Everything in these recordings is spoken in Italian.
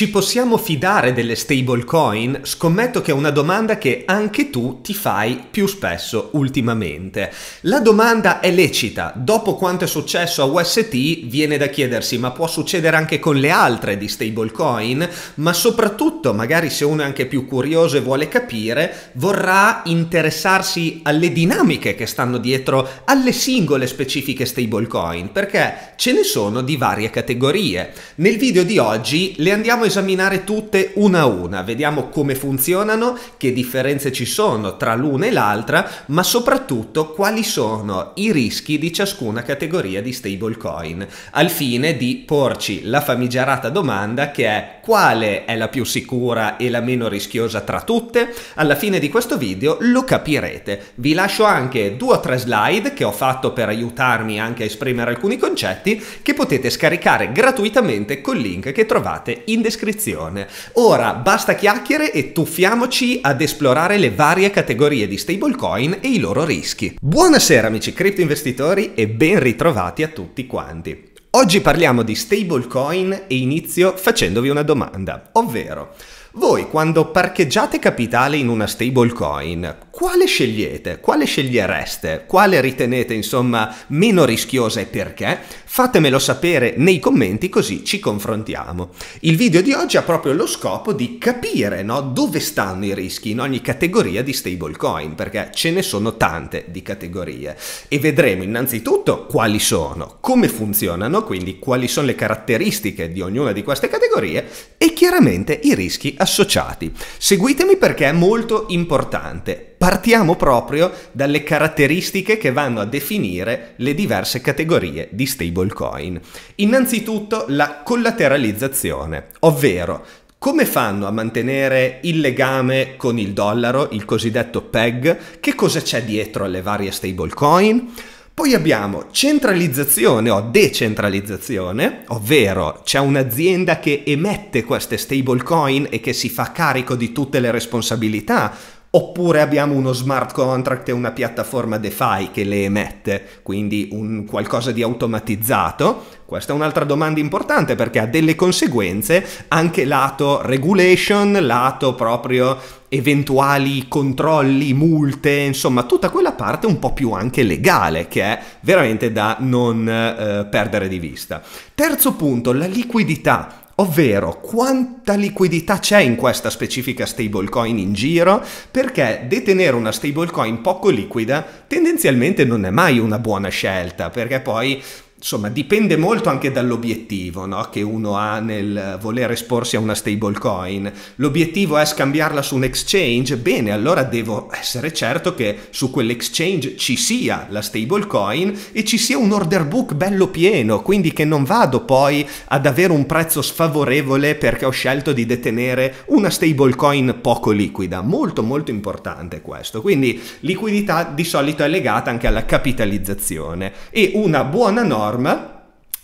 Ci possiamo fidare delle stablecoin? Scommetto che è una domanda che anche tu ti fai più spesso ultimamente. La domanda è lecita. Dopo quanto è successo a UST, viene da chiedersi ma può succedere anche con le altre di stablecoin? Ma soprattutto, magari se uno è anche più curioso e vuole capire, vorrà interessarsi alle dinamiche che stanno dietro alle singole specifiche stablecoin, perché ce ne sono di varie categorie. Nel video di oggi le andiamo a esaminare tutte una a una, vediamo come funzionano, che differenze ci sono tra l'una e l'altra, ma soprattutto quali sono i rischi di ciascuna categoria di stablecoin, al fine di porci la famigerata domanda che è quale è la più sicura e la meno rischiosa tra tutte? Alla fine di questo video lo capirete. Vi lascio anche due o tre slide che ho fatto per aiutarmi anche a esprimere alcuni concetti che potete scaricare gratuitamente col link che trovate in descrizione descrizione. Ora basta chiacchiere e tuffiamoci ad esplorare le varie categorie di stablecoin e i loro rischi. Buonasera amici cripto investitori e ben ritrovati a tutti quanti. Oggi parliamo di stablecoin e inizio facendovi una domanda, ovvero voi quando parcheggiate capitale in una stablecoin, quale scegliete? Quale scegliereste? Quale ritenete insomma meno rischiosa e perché? Fatemelo sapere nei commenti così ci confrontiamo. Il video di oggi ha proprio lo scopo di capire no, dove stanno i rischi in ogni categoria di stablecoin, perché ce ne sono tante di categorie e vedremo innanzitutto quali sono, come funzionano, quindi quali sono le caratteristiche di ognuna di queste categorie e chiaramente i rischi associati. Seguitemi perché è molto importante partiamo proprio dalle caratteristiche che vanno a definire le diverse categorie di stablecoin. Innanzitutto la collateralizzazione, ovvero come fanno a mantenere il legame con il dollaro, il cosiddetto PEG? Che cosa c'è dietro alle varie stablecoin? Poi abbiamo centralizzazione o decentralizzazione, ovvero c'è un'azienda che emette queste stablecoin e che si fa carico di tutte le responsabilità oppure abbiamo uno smart contract e una piattaforma DeFi che le emette, quindi un qualcosa di automatizzato. Questa è un'altra domanda importante perché ha delle conseguenze anche lato regulation, lato proprio eventuali controlli, multe, insomma tutta quella parte un po' più anche legale che è veramente da non eh, perdere di vista. Terzo punto, la liquidità ovvero quanta liquidità c'è in questa specifica stablecoin in giro, perché detenere una stablecoin poco liquida tendenzialmente non è mai una buona scelta, perché poi insomma, dipende molto anche dall'obiettivo no? che uno ha nel voler esporsi a una stablecoin. L'obiettivo è scambiarla su un exchange, bene, allora devo essere certo che su quell'exchange ci sia la stablecoin e ci sia un order book bello pieno, quindi che non vado poi ad avere un prezzo sfavorevole perché ho scelto di detenere una stablecoin poco liquida. Molto molto importante questo. Quindi liquidità di solito è legata anche alla capitalizzazione e una buona norma norm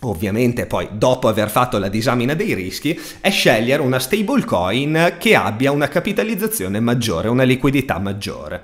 ovviamente poi dopo aver fatto la disamina dei rischi, è scegliere una stablecoin che abbia una capitalizzazione maggiore, una liquidità maggiore.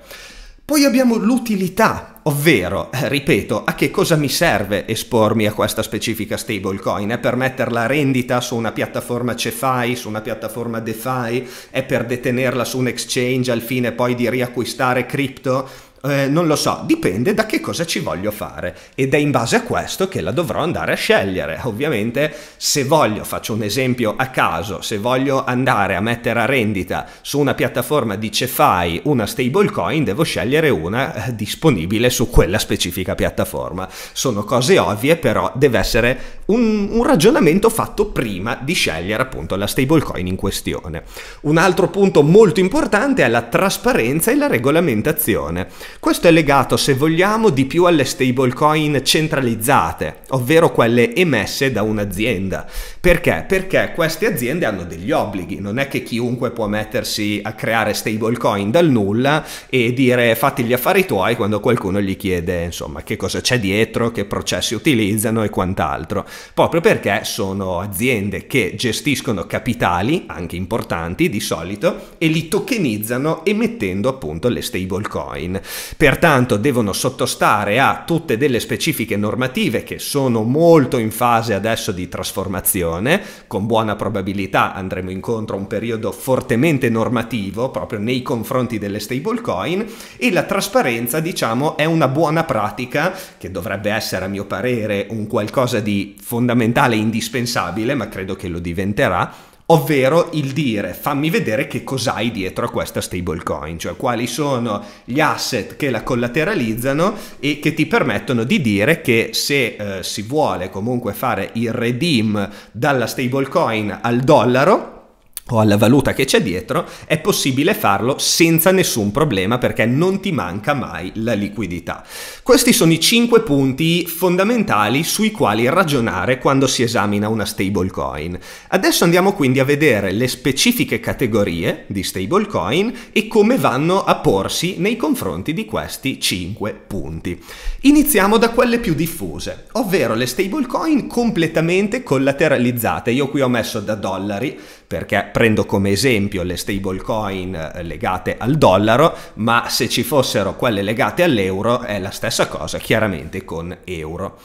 Poi abbiamo l'utilità, ovvero, eh, ripeto, a che cosa mi serve espormi a questa specifica stablecoin? È per metterla a rendita su una piattaforma CeFi, su una piattaforma DeFi? È per detenerla su un exchange al fine poi di riacquistare cripto? Eh, non lo so, dipende da che cosa ci voglio fare ed è in base a questo che la dovrò andare a scegliere. Ovviamente se voglio, faccio un esempio a caso, se voglio andare a mettere a rendita su una piattaforma di Cefai una stablecoin, devo scegliere una eh, disponibile su quella specifica piattaforma. Sono cose ovvie, però deve essere un, un ragionamento fatto prima di scegliere appunto la stablecoin in questione. Un altro punto molto importante è la trasparenza e la regolamentazione. Questo è legato, se vogliamo, di più alle stablecoin centralizzate, ovvero quelle emesse da un'azienda. Perché? Perché queste aziende hanno degli obblighi, non è che chiunque può mettersi a creare stablecoin dal nulla e dire fatti gli affari tuoi quando qualcuno gli chiede insomma che cosa c'è dietro, che processi utilizzano e quant'altro, proprio perché sono aziende che gestiscono capitali, anche importanti di solito, e li tokenizzano emettendo appunto le stablecoin. Pertanto devono sottostare a tutte delle specifiche normative che sono molto in fase adesso di trasformazione Costituzione, con buona probabilità andremo incontro a un periodo fortemente normativo proprio nei confronti delle stablecoin e la trasparenza diciamo è una buona pratica che dovrebbe essere a mio parere un qualcosa di fondamentale e indispensabile ma credo che lo diventerà ovvero il dire fammi vedere che cos'hai dietro a questa stablecoin, cioè quali sono gli asset che la collateralizzano e che ti permettono di dire che se eh, si vuole comunque fare il redeem dalla stablecoin al dollaro, o alla valuta che c'è dietro, è possibile farlo senza nessun problema perché non ti manca mai la liquidità. Questi sono i 5 punti fondamentali sui quali ragionare quando si esamina una stablecoin. Adesso andiamo quindi a vedere le specifiche categorie di stablecoin e come vanno a porsi nei confronti di questi 5 punti. Iniziamo da quelle più diffuse, ovvero le stablecoin completamente collateralizzate. Io qui ho messo da dollari perché prendo come esempio le stablecoin eh, legate al dollaro, ma se ci fossero quelle legate all'euro è la stessa cosa chiaramente con euro.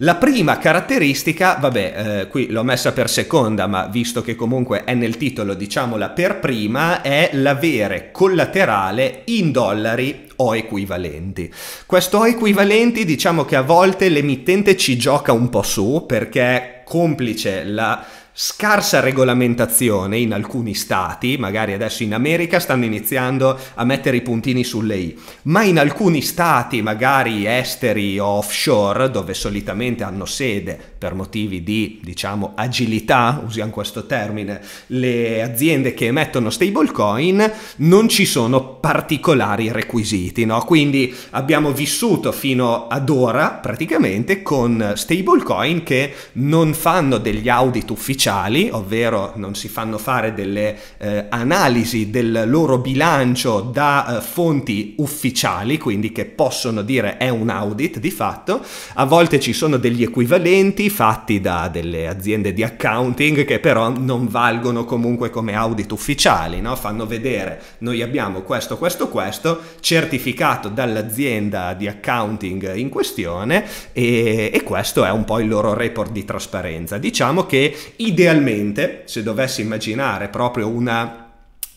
La prima caratteristica, vabbè, eh, qui l'ho messa per seconda, ma visto che comunque è nel titolo, diciamola per prima, è l'avere collaterale in dollari o equivalenti. Questo o equivalenti diciamo che a volte l'emittente ci gioca un po' su perché complice la scarsa regolamentazione in alcuni stati, magari adesso in America stanno iniziando a mettere i puntini sulle i, ma in alcuni stati, magari esteri o offshore, dove solitamente hanno sede per motivi di, diciamo, agilità, usiamo questo termine, le aziende che emettono stablecoin, non ci sono particolari requisiti, no? Quindi abbiamo vissuto fino ad ora praticamente con stablecoin che non fanno degli audit ufficiali ufficiali, ovvero non si fanno fare delle eh, analisi del loro bilancio da eh, fonti ufficiali, quindi che possono dire è un audit di fatto, a volte ci sono degli equivalenti fatti da delle aziende di accounting che però non valgono comunque come audit ufficiali, no? fanno vedere noi abbiamo questo, questo, questo, certificato dall'azienda di accounting in questione e, e questo è un po' il loro report di trasparenza. Diciamo che i Idealmente, se dovessi immaginare proprio una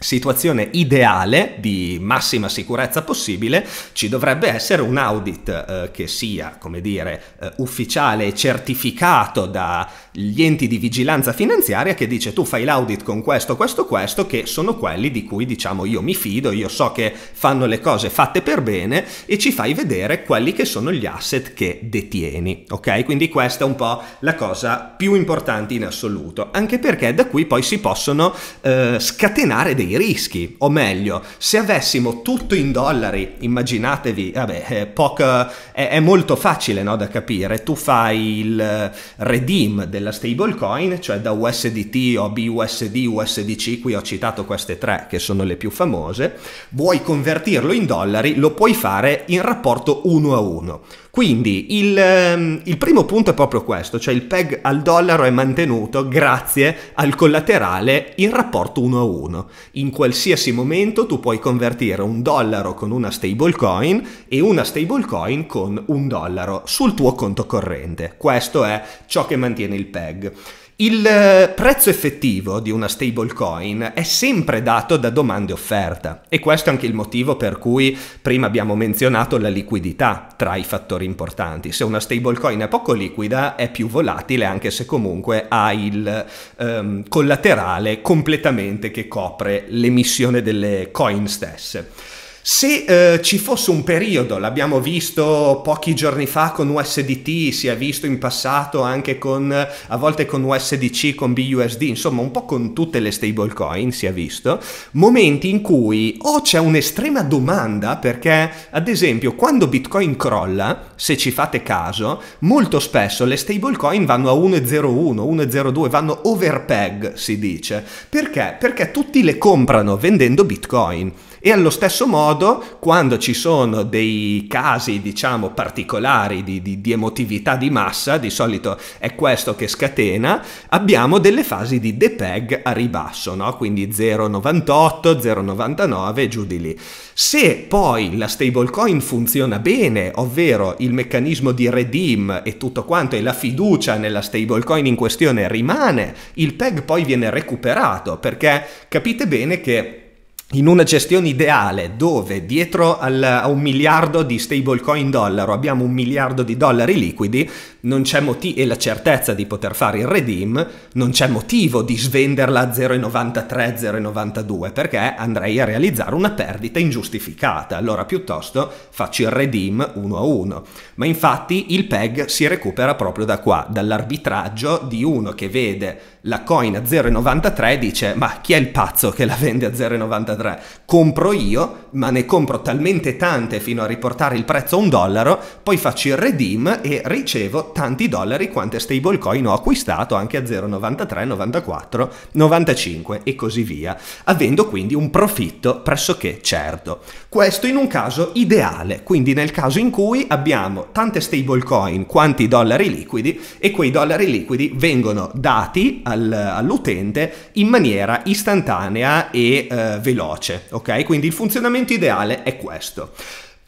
situazione ideale di massima sicurezza possibile ci dovrebbe essere un audit eh, che sia come dire eh, ufficiale e certificato dagli enti di vigilanza finanziaria che dice tu fai l'audit con questo questo questo che sono quelli di cui diciamo io mi fido io so che fanno le cose fatte per bene e ci fai vedere quelli che sono gli asset che detieni ok quindi questa è un po' la cosa più importante in assoluto anche perché da qui poi si possono eh, scatenare dei dei rischi, o meglio, se avessimo tutto in dollari, immaginatevi, vabbè, è, eh, poco, è, è molto facile no, da capire, tu fai il eh, redeem della stablecoin, cioè da USDT o BUSD, USDC, qui ho citato queste tre che sono le più famose, vuoi convertirlo in dollari, lo puoi fare in rapporto 1 a 1. Quindi il, ehm, il, primo punto è proprio questo, cioè il PEG al dollaro è mantenuto grazie al collaterale in rapporto 1 a 1. In qualsiasi momento tu puoi convertire un dollaro con una stablecoin e una stablecoin con un dollaro sul tuo conto corrente. Questo è ciò che mantiene il PEG. Il prezzo effettivo di una stablecoin è sempre dato da domande e offerta e questo è anche il motivo per cui prima abbiamo menzionato la liquidità tra i fattori importanti. Se una stablecoin è poco liquida è più volatile anche se comunque ha il ehm, collaterale completamente che copre l'emissione delle coin stesse. Se eh, ci fosse un periodo, l'abbiamo visto pochi giorni fa con USDT, si è visto in passato anche con, a volte con USDC, con BUSD, insomma un po' con tutte le stablecoin si è visto, momenti in cui o c'è un'estrema domanda perché ad esempio quando Bitcoin crolla, se ci fate caso, molto spesso le stablecoin vanno a 1,01, 1,02, vanno overpeg si dice. Perché? Perché tutti le comprano vendendo Bitcoin. E allo stesso modo, quando ci sono dei casi, diciamo, particolari di, di, di emotività di massa, di solito è questo che scatena, abbiamo delle fasi di depeg a ribasso, no? quindi 0,98, 0,99 giù di lì. Se poi la stablecoin funziona bene, ovvero il meccanismo di redeem e tutto quanto e la fiducia nella stablecoin in questione rimane, il peg poi viene recuperato perché capite bene che in una gestione ideale dove dietro al, a un miliardo di stablecoin dollaro abbiamo un miliardo di dollari liquidi, non c'è motivo, e la certezza di poter fare il redeem, non c'è motivo di svenderla a 0,93, 0,92, perché andrei a realizzare una perdita ingiustificata. Allora piuttosto faccio il redeem 1 a 1. Ma infatti il PEG si recupera proprio da qua, dall'arbitraggio di uno che vede la coin a 0,93 dice ma chi è il pazzo che la vende a 0,93? Compro io, ma ne compro talmente tante fino a riportare il prezzo a un dollaro, poi faccio il redeem e ricevo tanti dollari quante stablecoin ho acquistato anche a 0,93, 94, 95 e così via, avendo quindi un profitto pressoché certo. Questo in un caso ideale, quindi nel caso in cui abbiamo tante stablecoin quanti dollari liquidi e quei dollari liquidi vengono dati al, all'utente in maniera istantanea e eh, veloce, ok? Quindi il funzionamento ideale è questo.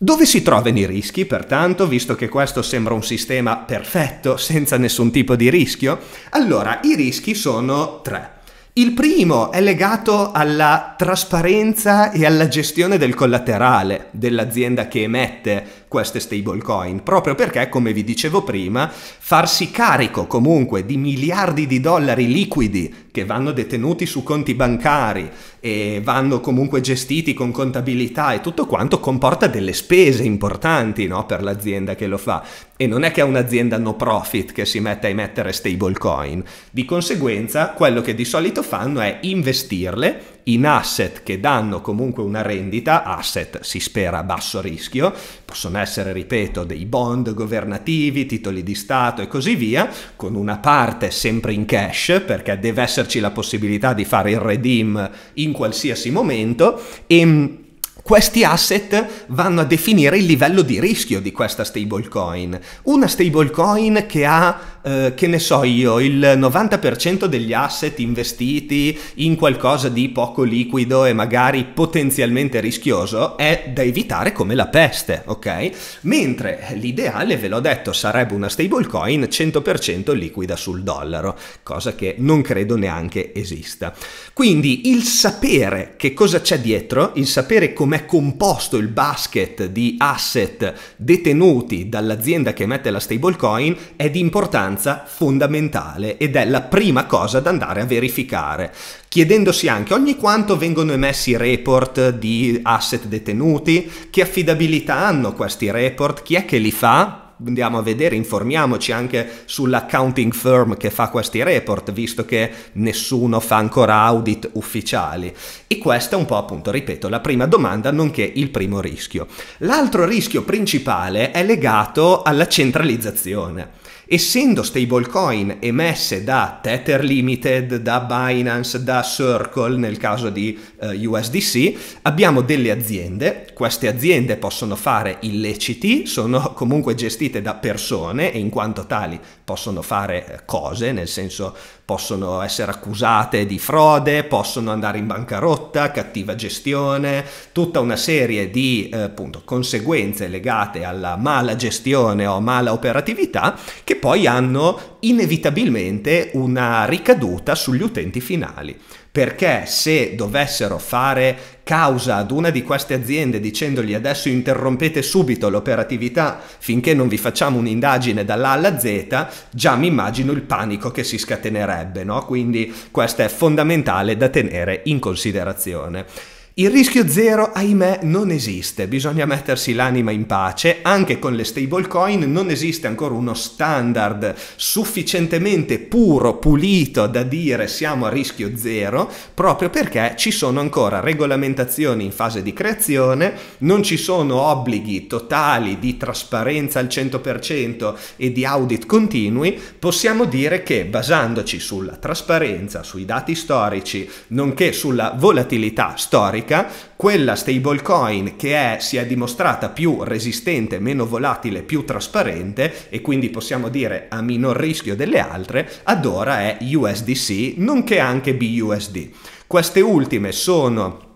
Dove si trovano i rischi, pertanto, visto che questo sembra un sistema perfetto, senza nessun tipo di rischio? Allora, i rischi sono tre. Il primo è legato alla trasparenza e alla gestione del collaterale dell'azienda che emette queste stablecoin, proprio perché, come vi dicevo prima, farsi carico comunque di miliardi di dollari liquidi che vanno detenuti su conti bancari e vanno comunque gestiti con contabilità e tutto quanto comporta delle spese importanti no, per l'azienda che lo fa e non è che è un'azienda no profit che si mette a emettere stablecoin. Di conseguenza quello che di solito fanno è investirle in asset che danno comunque una rendita, asset si spera a basso rischio, possono essere, ripeto, dei bond governativi, titoli di Stato e così via, con una parte sempre in cash, perché deve esserci la possibilità di fare il redeem in qualsiasi momento, e questi asset vanno a definire il livello di rischio di questa stablecoin. Una stablecoin che ha eh, che ne so io, il 90% degli asset investiti in qualcosa di poco liquido e magari potenzialmente rischioso è da evitare come la peste, ok? Mentre l'ideale, ve l'ho detto, sarebbe una stablecoin 100% liquida sul dollaro, cosa che non credo neanche esista. Quindi il sapere che cosa c'è dietro, il sapere com'è composto il basket di asset detenuti dall'azienda che emette la stablecoin è di importanza importanza fondamentale ed è la prima cosa da andare a verificare, chiedendosi anche ogni quanto vengono emessi report di asset detenuti, che affidabilità hanno questi report, chi è che li fa, andiamo a vedere, informiamoci anche sull'accounting firm che fa questi report, visto che nessuno fa ancora audit ufficiali. E questa è un po', appunto, ripeto, la prima domanda, nonché il primo rischio. L'altro rischio principale è legato alla centralizzazione essendo stablecoin emesse da Tether Limited, da Binance, da Circle nel caso di eh, USDC, abbiamo delle aziende queste aziende possono fare illeciti, sono comunque gestite da persone e in quanto tali possono fare eh, cose, nel senso possono essere accusate di frode, possono andare in bancarotta, cattiva gestione, tutta una serie di eh, appunto, conseguenze legate alla mala gestione o mala operatività che poi hanno inevitabilmente una ricaduta sugli utenti finali perché se dovessero fare causa ad una di queste aziende dicendogli adesso interrompete subito l'operatività finché non vi facciamo un'indagine dall'A alla Z, già mi immagino il panico che si scatenerebbe, no? Quindi questo è fondamentale da tenere in considerazione. Il rischio zero, ahimè, non esiste, bisogna mettersi l'anima in pace, anche con le stablecoin non esiste ancora uno standard sufficientemente puro, pulito da dire siamo a rischio zero, proprio perché ci sono ancora regolamentazioni in fase di creazione, non ci sono obblighi totali di trasparenza al 100% e di audit continui, possiamo dire che basandoci sulla trasparenza, sui dati storici, nonché sulla volatilità storica, storica, quella stablecoin che è, si è dimostrata più resistente, meno volatile, più trasparente e quindi possiamo dire a minor rischio delle altre, ad ora è USDC, nonché anche BUSD. Queste ultime sono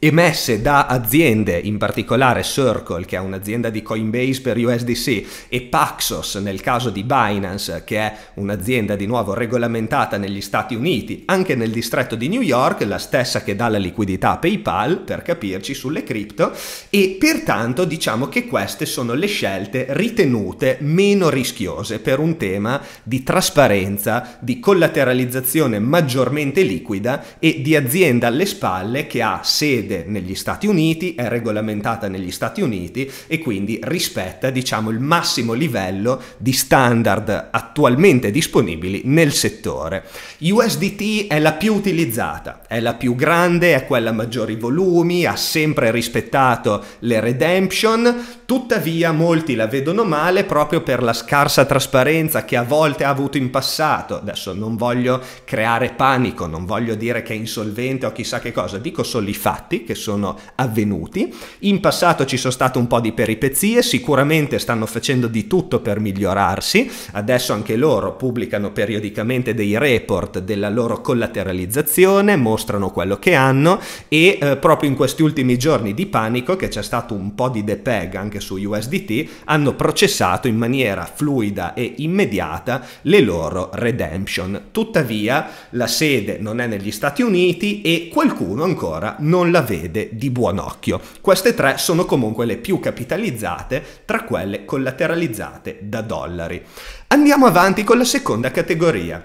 emesse da aziende, in particolare Circle, che è un'azienda di Coinbase per USDC, e Paxos, nel caso di Binance, che è un'azienda di nuovo regolamentata negli Stati Uniti, anche nel distretto di New York, la stessa che dà la liquidità a PayPal, per capirci, sulle cripto, e pertanto diciamo che queste sono le scelte ritenute meno rischiose per un tema di trasparenza, di collateralizzazione maggiormente liquida e di azienda alle spalle che ha sede sede negli Stati Uniti, è regolamentata negli Stati Uniti e quindi rispetta diciamo, il massimo livello di standard attualmente disponibili nel settore. USDT è la più utilizzata, è la più grande, è quella a maggiori volumi, ha sempre rispettato le redemption, Tuttavia molti la vedono male proprio per la scarsa trasparenza che a volte ha avuto in passato. Adesso non voglio creare panico, non voglio dire che è insolvente o chissà che cosa, dico solo i fatti che sono avvenuti. In passato ci sono state un po' di peripezie, sicuramente stanno facendo di tutto per migliorarsi, adesso anche loro pubblicano periodicamente dei report della loro collateralizzazione, mostrano quello che hanno e eh, proprio in questi ultimi giorni di panico che c'è stato un po' di depeg anche anche su USDT, hanno processato in maniera fluida e immediata le loro redemption. Tuttavia la sede non è negli Stati Uniti e qualcuno ancora non la vede di buon occhio. Queste tre sono comunque le più capitalizzate tra quelle collateralizzate da dollari. Andiamo avanti con la seconda categoria,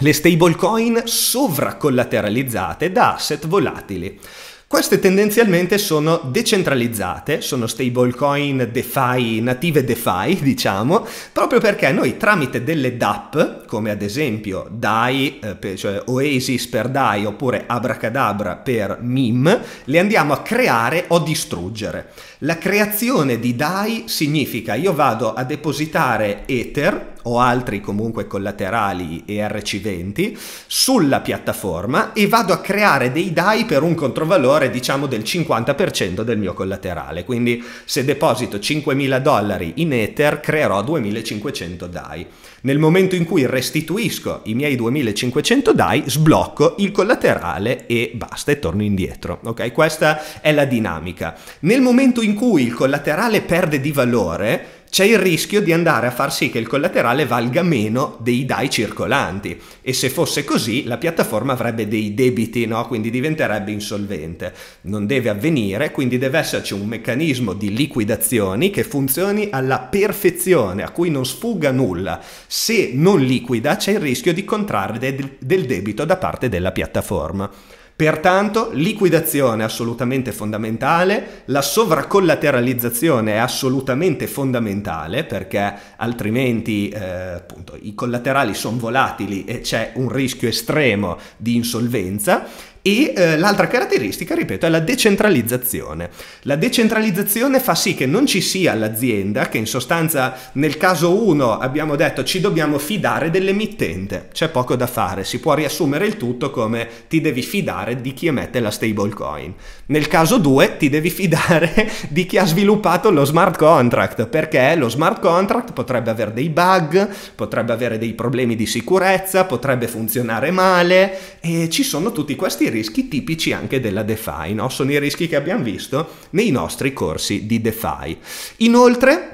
le stablecoin sovracollateralizzate da asset volatili. Queste tendenzialmente sono decentralizzate, sono stablecoin DeFi, native DeFi, diciamo, proprio perché noi tramite delle DAP, come ad esempio DAI, eh, cioè Oasis per DAI oppure Abracadabra per MIM, le andiamo a creare o distruggere. La creazione di DAI significa io vado a depositare Ether o altri comunque collaterali ERC20 sulla piattaforma e vado a creare dei DAI per un controvalore diciamo del 50% del mio collaterale. Quindi se deposito 5.000 dollari in Ether creerò 2.500 DAI. Nel momento in cui restituisco i miei 2500 DAI, sblocco il collaterale e basta e torno indietro. Ok? Questa è la dinamica. Nel momento in cui il collaterale perde di valore, c'è il rischio di andare a far sì che il collaterale valga meno dei DAI circolanti e se fosse così la piattaforma avrebbe dei debiti, no? quindi diventerebbe insolvente. Non deve avvenire, quindi deve esserci un meccanismo di liquidazioni che funzioni alla perfezione, a cui non sfuga nulla. Se non liquida c'è il rischio di contrarre del debito da parte della piattaforma. Pertanto liquidazione è assolutamente fondamentale, la sovracollateralizzazione è assolutamente fondamentale perché altrimenti eh, appunto, i collaterali sono volatili e c'è un rischio estremo di insolvenza e eh, l'altra caratteristica, ripeto, è la decentralizzazione. La decentralizzazione fa sì che non ci sia l'azienda che in sostanza nel caso 1 abbiamo detto ci dobbiamo fidare dell'emittente. C'è poco da fare, si può riassumere il tutto come ti devi fidare di chi emette la stablecoin. Nel caso 2 ti devi fidare di chi ha sviluppato lo smart contract, perché lo smart contract potrebbe avere dei bug, potrebbe avere dei problemi di sicurezza, potrebbe funzionare male e ci sono tutti questi rischi rischi tipici anche della DeFi, no? sono i rischi che abbiamo visto nei nostri corsi di DeFi. Inoltre,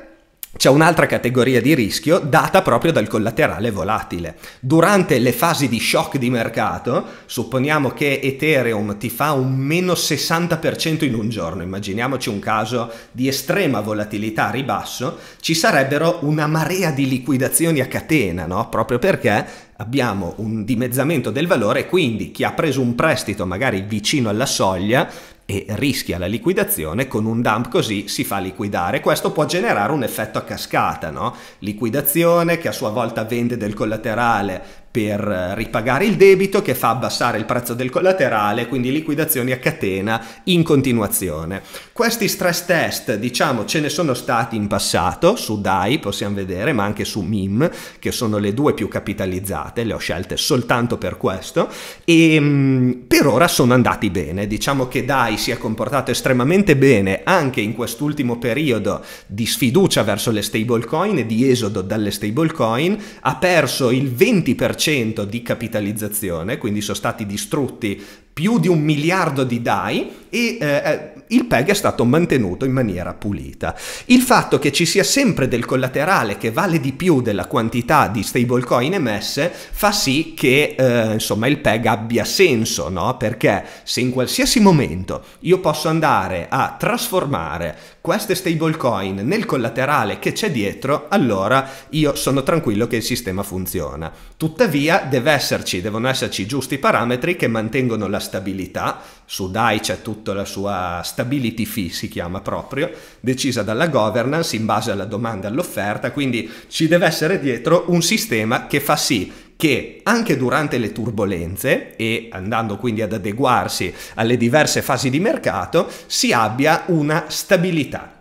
c'è un'altra categoria di rischio data proprio dal collaterale volatile. Durante le fasi di shock di mercato, supponiamo che Ethereum ti fa un meno 60% in un giorno, immaginiamoci un caso di estrema volatilità a ribasso, ci sarebbero una marea di liquidazioni a catena, no? Proprio perché abbiamo un dimezzamento del valore, quindi chi ha preso un prestito magari vicino alla soglia e rischia la liquidazione, con un dump così si fa liquidare. Questo può generare un effetto a cascata, no? Liquidazione che a sua volta vende del collaterale per eh, ripagare il debito che fa abbassare il prezzo del collaterale, quindi liquidazioni a catena in continuazione. Questi stress test, diciamo, ce ne sono stati in passato su DAI, possiamo vedere, ma anche su MIM, che sono le due più capitalizzate, le ho scelte soltanto per questo e mm, per ora sono andati bene. Diciamo che DAI si è comportato estremamente bene anche in quest'ultimo periodo di sfiducia verso le stablecoin e di esodo dalle stablecoin, ha perso il 20% di capitalizzazione, quindi sono stati distrutti più di un miliardo di DAI e eh, eh, il PEG è stato mantenuto in maniera pulita. Il fatto che ci sia sempre del collaterale che vale di più della quantità di stablecoin emesse fa sì che eh, insomma il PEG abbia senso, no? Perché se in qualsiasi momento io posso andare a trasformare queste stablecoin nel collaterale che c'è dietro, allora io sono tranquillo che il sistema funziona. Tuttavia esserci, devono esserci giusti parametri che mantengono la stabilità, su DAI c'è tutta la sua stability fee, si chiama proprio, decisa dalla governance in base alla domanda e all'offerta, quindi ci deve essere dietro un sistema che fa sì che anche durante le turbulenze e andando quindi ad adeguarsi alle diverse fasi di mercato si abbia una stabilità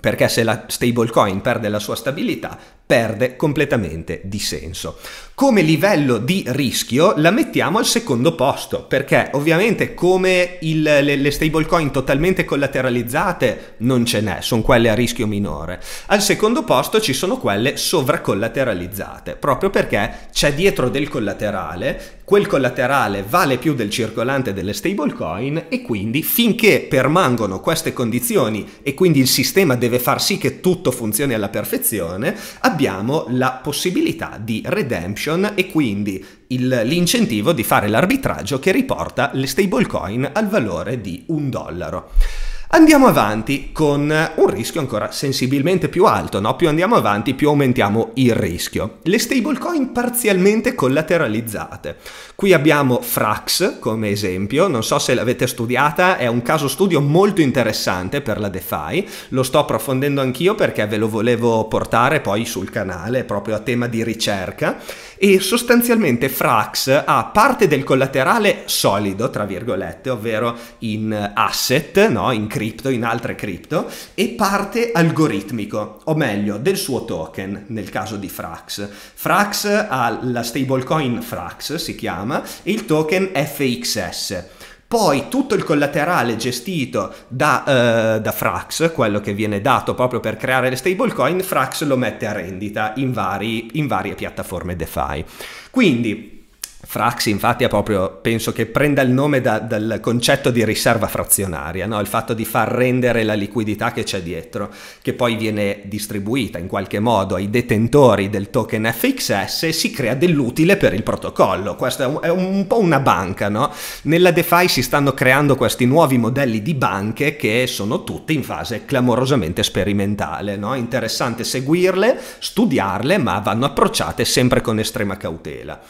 perché se la stablecoin perde la sua stabilità perde completamente di senso. Come livello di rischio la mettiamo al secondo posto, perché ovviamente come il, le, le stablecoin totalmente collateralizzate non ce n'è, sono quelle a rischio minore. Al secondo posto ci sono quelle sovracollateralizzate, proprio perché c'è dietro del collaterale, quel collaterale vale più del circolante delle stablecoin e quindi finché permangono queste condizioni e quindi il sistema deve far sì che tutto funzioni alla perfezione, abbiamo abbiamo la possibilità di redemption e quindi il, l'incentivo di fare l'arbitraggio che riporta le stablecoin al valore di un dollaro. Andiamo avanti con un rischio ancora sensibilmente più alto, no? più andiamo avanti più aumentiamo il rischio. Le stablecoin parzialmente collateralizzate. Qui abbiamo Frax come esempio, non so se l'avete studiata, è un caso studio molto interessante per la DeFi, lo sto approfondendo anch'io perché ve lo volevo portare poi sul canale proprio a tema di ricerca e sostanzialmente Frax ha parte del collaterale solido, tra virgolette, ovvero in asset, no? in credito cripto, in altre cripto, e parte algoritmico, o meglio, del suo token, nel caso di Frax. Frax ha la stablecoin Frax, si chiama, e il token FXS. Poi tutto il collaterale gestito da, uh, da, Frax, quello che viene dato proprio per creare le stablecoin, Frax lo mette a rendita in, vari, in varie piattaforme DeFi. Quindi Frax infatti proprio, penso che prenda il nome da, dal concetto di riserva frazionaria, no? il fatto di far rendere la liquidità che c'è dietro, che poi viene distribuita in qualche modo ai detentori del token FXS e si crea dell'utile per il protocollo. Questa è un, è un po' una banca, no? Nella DeFi si stanno creando questi nuovi modelli di banche che sono tutte in fase clamorosamente sperimentale, no? Interessante seguirle, studiarle, ma vanno approcciate sempre con estrema cautela.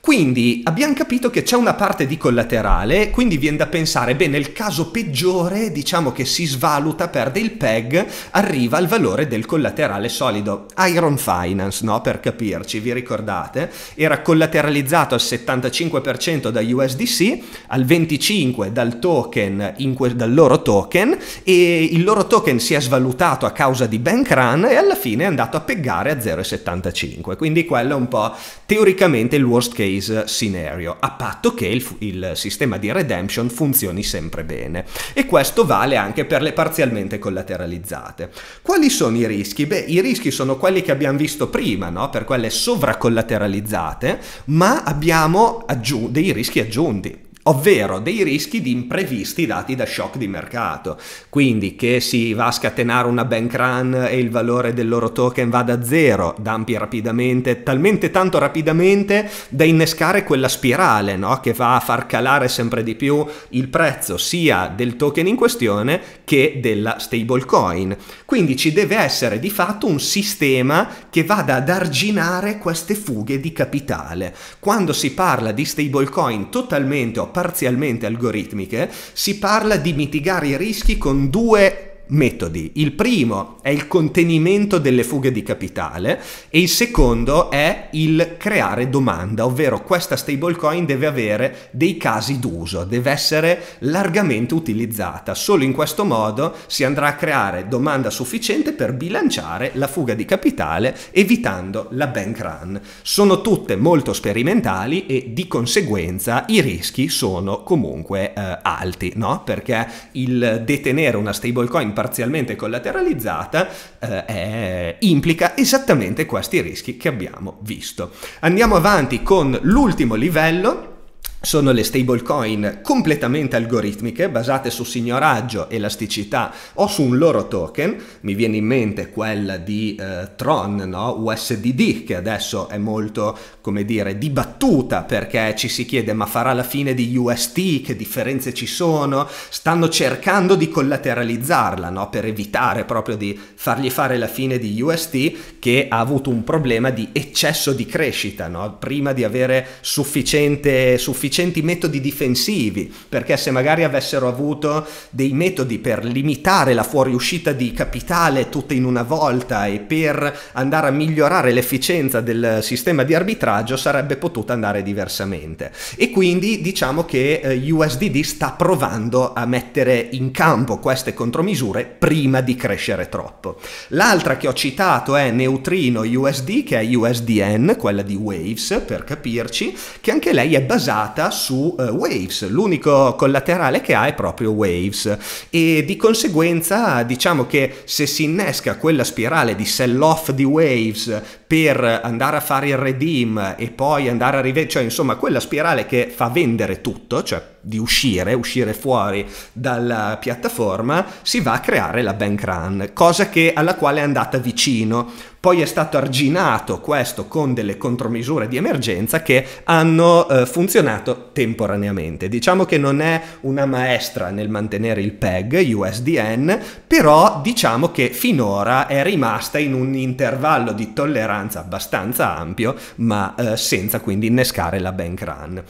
Quindi abbiamo capito che c'è una parte di collaterale, quindi viene da pensare, beh, nel caso peggiore, diciamo che si svaluta, perde il PEG, arriva al valore del collaterale solido. Iron Finance, no? Per capirci, vi ricordate? Era collateralizzato al 75% da USDC, al 25% dal token, que- dal loro token, e il loro token si è svalutato a causa di bank run e alla fine è andato a peggare a 0,75. Quindi quello è un po' teoricamente il worst case base scenario, a patto che il, il sistema di redemption funzioni sempre bene. E questo vale anche per le parzialmente collateralizzate. Quali sono i rischi? Beh, i rischi sono quelli che abbiamo visto prima, no? per quelle sovracollateralizzate, ma abbiamo dei rischi aggiunti ovvero dei rischi di imprevisti dati da shock di mercato. Quindi che si va a scatenare una bank run e il valore del loro token vada a zero, dampi rapidamente, talmente tanto rapidamente da innescare quella spirale no? che va a far calare sempre di più il prezzo sia del token in questione che della stablecoin. Quindi ci deve essere di fatto un sistema che vada ad arginare queste fughe di capitale. Quando si parla di stablecoin totalmente o parzialmente algoritmiche, si parla di mitigare i rischi con due metodi. Il primo è il contenimento delle fughe di capitale e il secondo è il creare domanda, ovvero questa stablecoin deve avere dei casi d'uso, deve essere largamente utilizzata. Solo in questo modo si andrà a creare domanda sufficiente per bilanciare la fuga di capitale evitando la bank run. Sono tutte molto sperimentali e di conseguenza i rischi sono comunque eh, alti, no? Perché il detenere una stablecoin parzialmente collateralizzata eh, eh, implica esattamente questi rischi che abbiamo visto. Andiamo avanti con l'ultimo livello sono le stablecoin completamente algoritmiche basate su signoraggio, elasticità o su un loro token, mi viene in mente quella di eh, Tron, no? USDD, che adesso è molto, come dire, dibattuta perché ci si chiede ma farà la fine di UST, che differenze ci sono? Stanno cercando di collateralizzarla, no? Per evitare proprio di fargli fare la fine di UST che ha avuto un problema di eccesso di crescita, no? Prima di avere sufficiente, sufficiente sufficienti metodi difensivi, perché se magari avessero avuto dei metodi per limitare la fuoriuscita di capitale tutta in una volta e per andare a migliorare l'efficienza del sistema di arbitraggio sarebbe potuta andare diversamente. E quindi diciamo che eh, USDD sta provando a mettere in campo queste contromisure prima di crescere troppo. L'altra che ho citato è Neutrino USD, che è USDN, quella di Waves per capirci, che anche lei è basata basata su eh, Waves, l'unico collaterale che ha è proprio Waves e di conseguenza diciamo che se si innesca quella spirale di sell off di Waves per andare a fare il redeem e poi andare a rivedere, cioè insomma quella spirale che fa vendere tutto, cioè di uscire, uscire fuori dalla piattaforma, si va a creare la bank run, cosa che, alla quale è andata vicino. Poi è stato arginato questo con delle contromisure di emergenza che hanno eh, funzionato temporaneamente. Diciamo che non è una maestra nel mantenere il PEG USDN, però diciamo che finora è rimasta in un intervallo di tolleranza abbastanza ampio, ma eh, senza quindi innescare la bank run.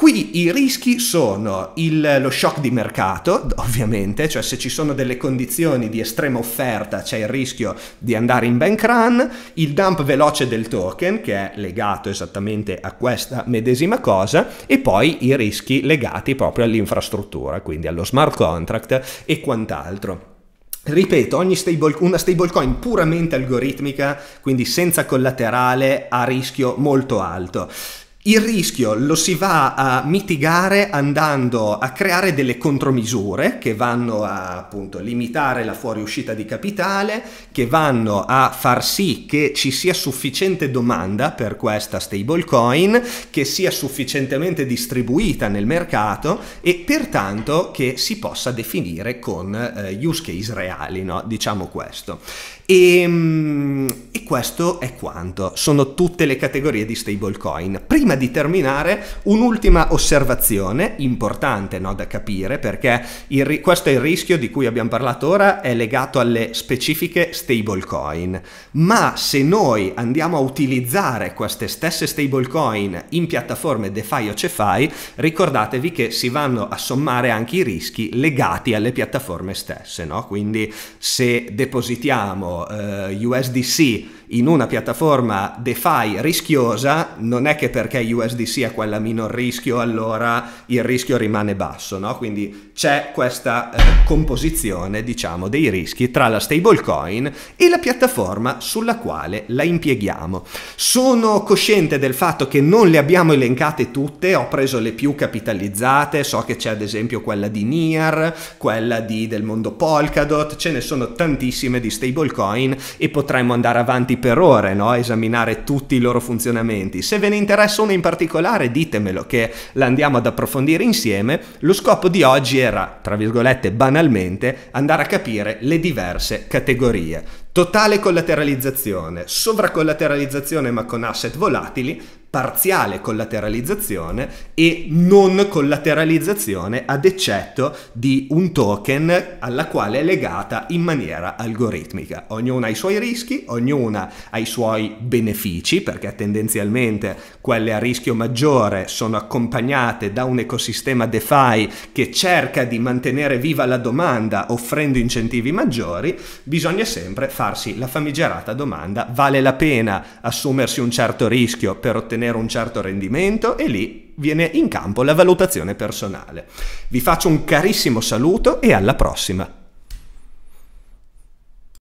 Quindi i rischi sono il, lo shock di mercato, ovviamente, cioè se ci sono delle condizioni di estrema offerta c'è il rischio di andare in bank run, il dump veloce del token che è legato esattamente a questa medesima cosa e poi i rischi legati proprio all'infrastruttura, quindi allo smart contract e quant'altro. Ripeto, stable, una stablecoin puramente algoritmica, quindi senza collaterale, ha rischio molto alto. Il rischio lo si va a mitigare andando a creare delle contromisure che vanno a appunto, limitare la fuoriuscita di capitale, che vanno a far sì che ci sia sufficiente domanda per questa stablecoin, che sia sufficientemente distribuita nel mercato e pertanto che si possa definire con eh, use case reali, no? diciamo questo. E, ehm, e, questo è quanto, sono tutte le categorie di stablecoin. Prima di terminare, un'ultima osservazione importante no, da capire perché il, questo è il rischio di cui abbiamo parlato ora, è legato alle specifiche stablecoin. Ma se noi andiamo a utilizzare queste stesse stablecoin in piattaforme DeFi o CeFi, ricordatevi che si vanno a sommare anche i rischi legati alle piattaforme stesse. No? Quindi se depositiamo Eh, USDC in una piattaforma DeFi rischiosa non è che perché USDC è quella minor rischio allora il rischio rimane basso, no? quindi c'è questa eh, composizione diciamo dei rischi tra la stablecoin e la piattaforma sulla quale la impieghiamo. Sono cosciente del fatto che non le abbiamo elencate tutte, ho preso le più capitalizzate, so che c'è ad esempio quella di Nier, quella di, del mondo Polkadot, ce ne sono tantissime di stablecoin e potremmo andare avanti per ore no? a esaminare tutti i loro funzionamenti. Se ve ne interessa uno in particolare ditemelo che la andiamo ad approfondire insieme. Lo scopo di oggi era, tra virgolette banalmente, andare a capire le diverse categorie. Totale collateralizzazione, sovracollateralizzazione ma con asset volatili, parziale collateralizzazione e non collateralizzazione ad eccetto di un token alla quale è legata in maniera algoritmica. Ognuna ha i suoi rischi, ognuna ha i suoi benefici perché tendenzialmente quelle a rischio maggiore sono accompagnate da un ecosistema DeFi che cerca di mantenere viva la domanda offrendo incentivi maggiori, bisogna sempre farsi la famigerata domanda vale la pena assumersi un certo rischio per ottenere ottenere un certo rendimento e lì viene in campo la valutazione personale. Vi faccio un carissimo saluto e alla prossima!